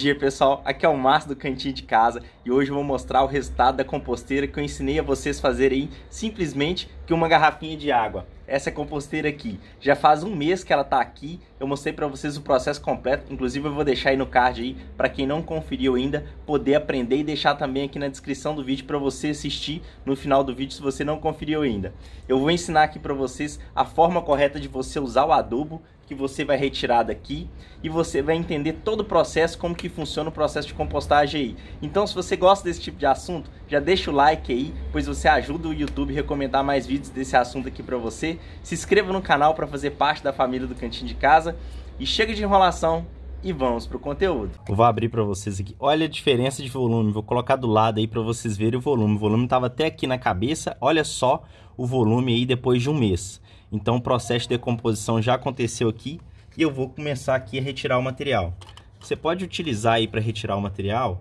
dia pessoal, aqui é o Márcio do Cantinho de Casa e hoje eu vou mostrar o resultado da composteira que eu ensinei a vocês fazerem simplesmente com uma garrafinha de água. Essa é composteira aqui, já faz um mês que ela tá aqui, eu mostrei para vocês o processo completo, inclusive eu vou deixar aí no card aí para quem não conferiu ainda poder aprender e deixar também aqui na descrição do vídeo para você assistir no final do vídeo se você não conferiu ainda. Eu vou ensinar aqui para vocês a forma correta de você usar o adubo que você vai retirar daqui e você vai entender todo o processo, como que funciona o processo de compostagem aí. Então, se você gosta desse tipo de assunto, já deixa o like aí, pois você ajuda o YouTube a recomendar mais vídeos desse assunto aqui para você. Se inscreva no canal para fazer parte da família do Cantinho de Casa e chega de enrolação e vamos pro conteúdo. Eu vou abrir para vocês aqui. Olha a diferença de volume. Vou colocar do lado aí para vocês verem o volume. O volume tava até aqui na cabeça. Olha só o volume aí depois de um mês. Então o processo de decomposição já aconteceu aqui e eu vou começar aqui a retirar o material. Você pode utilizar aí para retirar o material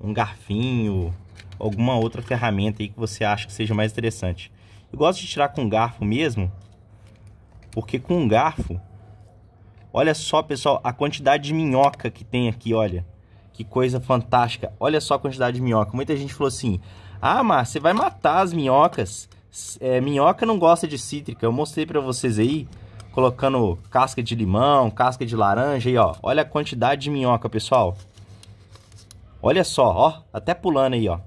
um garfinho, alguma outra ferramenta aí que você acha que seja mais interessante. Eu gosto de tirar com garfo mesmo, porque com um garfo Olha só, pessoal, a quantidade de minhoca que tem aqui, olha. Que coisa fantástica. Olha só a quantidade de minhoca. Muita gente falou assim, ah, mas você vai matar as minhocas. É, minhoca não gosta de cítrica. Eu mostrei para vocês aí, colocando casca de limão, casca de laranja aí, ó. Olha a quantidade de minhoca, pessoal. Olha só, ó, até pulando aí, ó.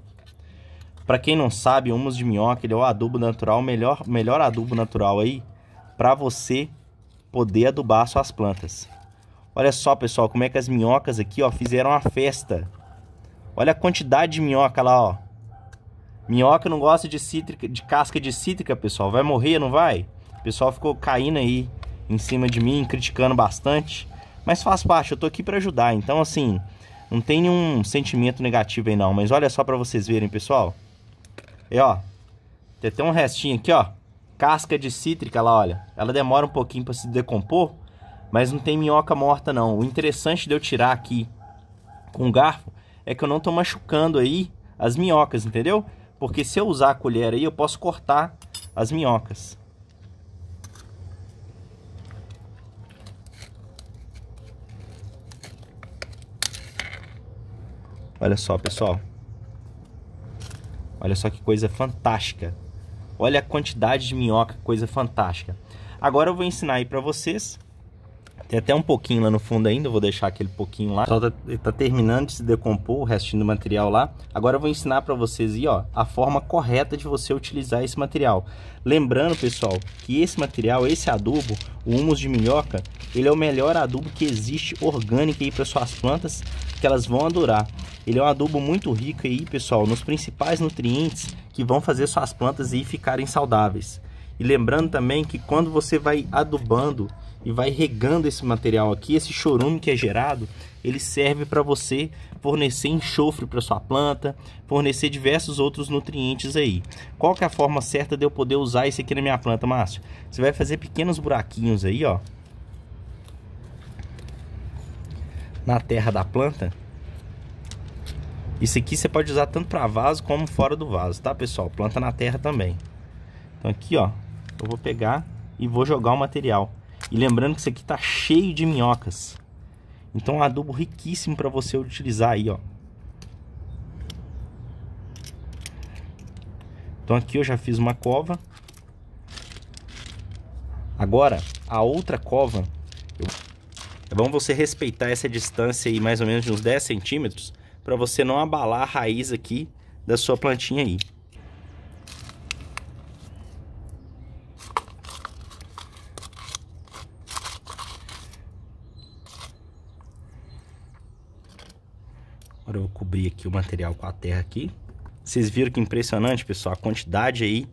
Para quem não sabe, humus de minhoca, ele é o adubo natural, melhor, melhor adubo natural aí para você poder adubar suas plantas. Olha só, pessoal, como é que as minhocas aqui, ó, fizeram a festa. Olha a quantidade de minhoca lá, ó. Minhoca não gosta de cítrica, de casca de cítrica, pessoal. Vai morrer, não vai? O pessoal ficou caindo aí em cima de mim, criticando bastante. Mas faz parte, eu tô aqui para ajudar. Então, assim, não tem nenhum sentimento negativo aí não. Mas olha só para vocês verem, pessoal. É, ó. Tem até um restinho aqui, ó casca de cítrica lá, olha, ela demora um pouquinho para se decompor, mas não tem minhoca morta não. O interessante de eu tirar aqui com o garfo é que eu não tô machucando aí as minhocas, entendeu? Porque se eu usar a colher aí, eu posso cortar as minhocas. Olha só, pessoal. Olha só que coisa fantástica. Olha a quantidade de minhoca, coisa fantástica. Agora eu vou ensinar aí para vocês. Tem até um pouquinho lá no fundo ainda, vou deixar aquele pouquinho lá. Só tá, tá terminando de se decompor o restinho do material lá. Agora eu vou ensinar para vocês aí, ó, a forma correta de você utilizar esse material. Lembrando, pessoal, que esse material, esse adubo, o humus de minhoca, ele é o melhor adubo que existe orgânico aí para suas plantas, que elas vão adorar. Ele é um adubo muito rico aí, pessoal, nos principais nutrientes que vão fazer suas plantas e ficarem saudáveis. E lembrando também que quando você vai adubando e vai regando esse material aqui, esse chorume que é gerado, ele serve para você fornecer enxofre para sua planta, fornecer diversos outros nutrientes aí. Qual que é a forma certa de eu poder usar isso aqui na minha planta, Márcio? Você vai fazer pequenos buraquinhos aí, ó. Na terra da planta isso aqui você pode usar tanto para vaso como fora do vaso, tá pessoal? Planta na terra também. Então aqui, ó, eu vou pegar e vou jogar o material. E lembrando que isso aqui tá cheio de minhocas. Então é um adubo riquíssimo para você utilizar aí, ó. Então aqui eu já fiz uma cova. Agora, a outra cova, eu... é bom você respeitar essa distância aí mais ou menos de uns 10 centímetros, para você não abalar a raiz aqui da sua plantinha aí. Agora eu vou cobrir aqui o material com a terra aqui. Vocês viram que impressionante, pessoal, a quantidade aí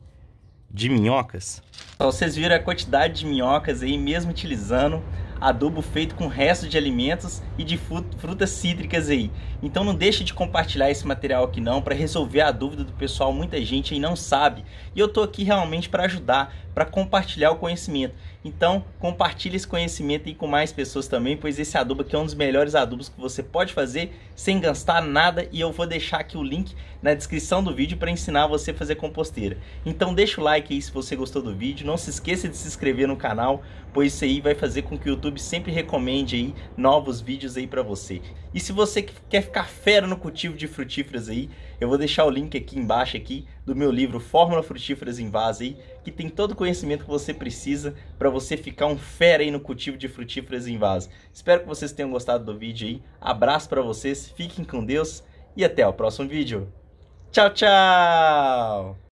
de minhocas. Então, vocês viram a quantidade de minhocas aí, mesmo utilizando adubo feito com restos de alimentos e de frutas cítricas aí. Então não deixe de compartilhar esse material aqui não para resolver a dúvida do pessoal, muita gente aí não sabe. E eu tô aqui realmente para ajudar, para compartilhar o conhecimento. Então, compartilhe esse conhecimento aí com mais pessoas também, pois esse adubo aqui é um dos melhores adubos que você pode fazer sem gastar nada e eu vou deixar aqui o link na descrição do vídeo para ensinar você a fazer composteira. Então, deixa o like aí se você gostou do vídeo, não se esqueça de se inscrever no canal, pois isso aí vai fazer com que o YouTube sempre recomende aí novos vídeos aí para você. E se você quer ficar fera no cultivo de frutíferas aí, eu vou deixar o link aqui embaixo aqui do meu livro Fórmula Frutíferas em Vaso aí, que tem todo o conhecimento que você precisa para você ficar um fera aí no cultivo de frutíferas em vaso. Espero que vocês tenham gostado do vídeo aí. Abraço para vocês, fiquem com Deus e até o próximo vídeo. Tchau, tchau!